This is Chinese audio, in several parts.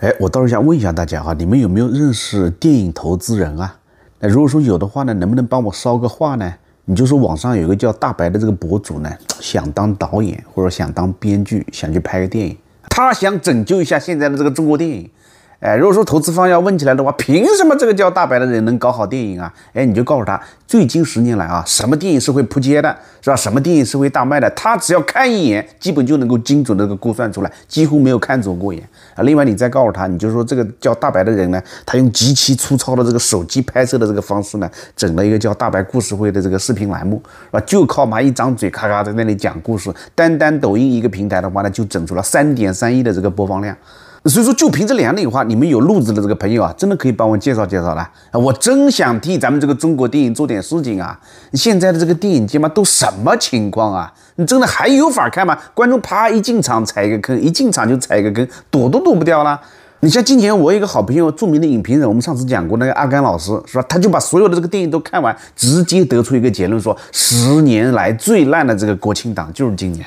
哎，我倒是想问一下大家哈，你们有没有认识电影投资人啊？那如果说有的话呢，能不能帮我捎个话呢？你就说网上有一个叫大白的这个博主呢，想当导演或者想当编剧，想去拍个电影，他想拯救一下现在的这个中国电影。哎，如果说投资方要问起来的话，凭什么这个叫大白的人能搞好电影啊？哎，你就告诉他，最近十年来啊，什么电影是会扑街的，是吧？什么电影是会大卖的，他只要看一眼，基本就能够精准的个估算出来，几乎没有看走过眼啊。另外，你再告诉他，你就说这个叫大白的人呢，他用极其粗糙的这个手机拍摄的这个方式呢，整了一个叫大白故事会的这个视频栏目啊，就靠嘛一张嘴咔咔在那里讲故事，单单抖音一个平台的话呢，就整出了三点三亿的这个播放量。所以说，就凭这两点话，你们有路子的这个朋友啊，真的可以帮我介绍介绍了。啊，我真想替咱们这个中国电影做点事情啊！现在的这个电影界嘛，都什么情况啊？你真的还有法看吗？观众啪一进场踩一个坑，一进场就踩一个坑，躲都躲不掉了。你像今年，我一个好朋友，著名的影评人，我们上次讲过那个阿甘老师，是吧？他就把所有的这个电影都看完，直接得出一个结论，说十年来最烂的这个国庆档就是今年。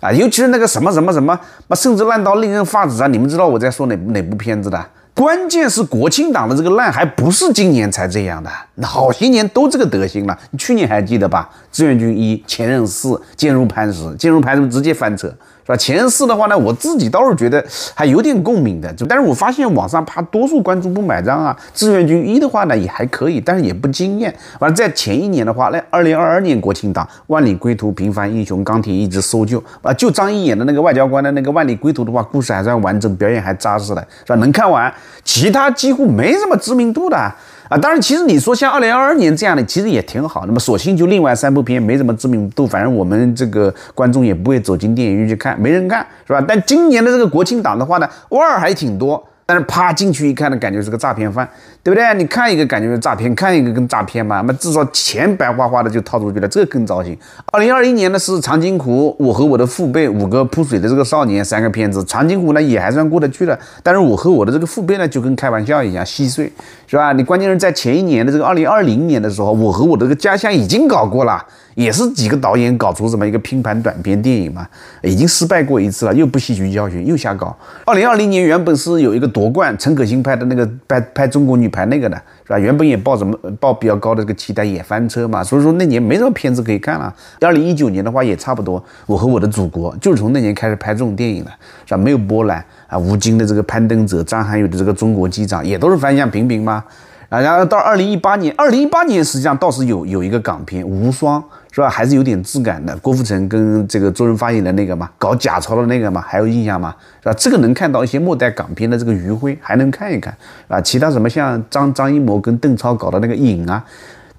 啊，尤其是那个什么什么什么，那甚至烂到令人发指啊！你们知道我在说哪哪部片子的？关键是国庆档的这个烂，还不是今年才这样的，好些年都这个德行了。你去年还记得吧？《志愿军一》《前任四》《坚如磐石》《坚如磐石》直接翻车。是吧？前四的话呢，我自己倒是觉得还有点共鸣的，就但是我发现网上怕多数观众不买账啊。志愿军一的话呢，也还可以，但是也不惊艳。完了，在前一年的话，那二零二二年国庆档，《万里归途》平凡英雄，《钢铁一直搜救啊，就张译演的那个外交官的那个《万里归途》的话，故事还算完整，表演还扎实的，是吧？能看完，其他几乎没什么知名度的。啊，当然，其实你说像二零二二年这样的，其实也挺好。那么，索性就另外三部片没什么知名度，反正我们这个观众也不会走进电影院去看，没人看，是吧？但今年的这个国庆档的话呢，腕儿还挺多。但是啪进去一看呢，感觉是个诈骗犯，对不对？你看一个感觉是诈骗，看一个跟诈骗嘛，那至少钱白花花的就套出去了，这更糟心。二零二一年呢是长津湖，我和我的父辈五个扑水的这个少年三个骗子，长津湖呢也还算过得去了，但是我和我的这个父辈呢就跟开玩笑一样稀碎，是吧？你关键是在前一年的这个二零二零年的时候，我和我的这个家乡已经搞过了，也是几个导演搞出什么一个拼盘短片电影嘛，已经失败过一次了，又不吸取教训又瞎搞。二零二零年原本是有一个夺冠，陈可辛拍的那个拍拍中国女排那个的是吧？原本也抱么抱比较高的这个期待，也翻车嘛。所以说那年没什么片子可以看了。二零一九年的话也差不多，《我和我的祖国》就是从那年开始拍这种电影的，是吧？没有波兰啊，吴京的这个攀登者，张涵予的这个中国机长，也都是反响平平嘛，啊，然后到二零一八年，二零一八年实际上倒是有有一个港片《无双》，是吧？还是有点质感的，郭富城跟这个周润发演的那个嘛，搞假钞的那个嘛，还有印象吗？是吧？这个能看到一些末代港片的这个余晖，还能看一看，啊。其他什么像张张艺谋跟邓超搞的那个影啊，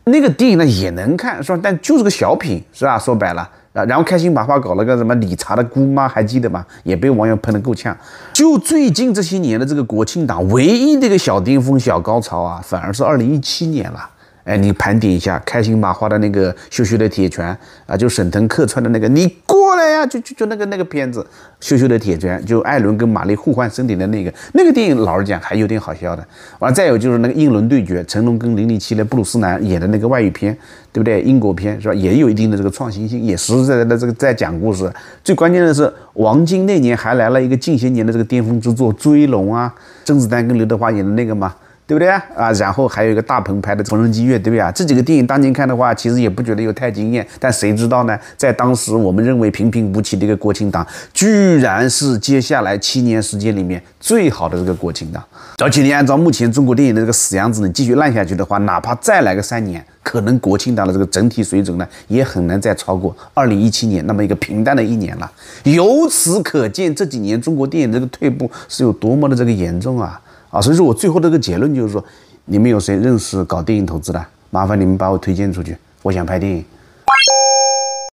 那个电影呢也能看，是吧？但就是个小品，是吧？说白了。然后开心麻花搞了个什么理查的姑妈还记得吗？也被网友喷得够呛。就最近这些年的这个国庆档，唯一的一个小巅峰、小高潮啊，反而是二零一七年了。哎，你盘点一下开心麻花的那个羞羞的铁拳啊，就沈腾客串的那个，你过。那就就就那个那个片子，《羞羞的铁拳》，就艾伦跟玛丽互换身体的那个那个电影，老实讲还有点好笑的。完了，再有就是那个英伦对决，成龙跟零零七的布鲁斯南演的那个外语片，对不对？英国片是吧？也有一定的这个创新性，也实实在在的这个在讲故事。最关键的是，王晶那年还来了一个近些年的这个巅峰之作《追龙》啊，甄子丹跟刘德华演的那个嘛。对不对啊？然后还有一个大鹏拍的《缝纫机乐队》啊，这几个电影当年看的话，其实也不觉得有太惊艳。但谁知道呢？在当时，我们认为平平无奇的一个国庆档，居然是接下来七年时间里面最好的这个国庆档。而且你按照目前中国电影的这个死样子，你继续烂下去的话，哪怕再来个三年，可能国庆档的这个整体水准呢，也很难再超过二零一七年那么一个平淡的一年了。由此可见，这几年中国电影这个退步是有多么的这个严重啊！啊，所以说我最后这个结论就是说，你们有谁认识搞电影投资的，麻烦你们把我推荐出去，我想拍电影。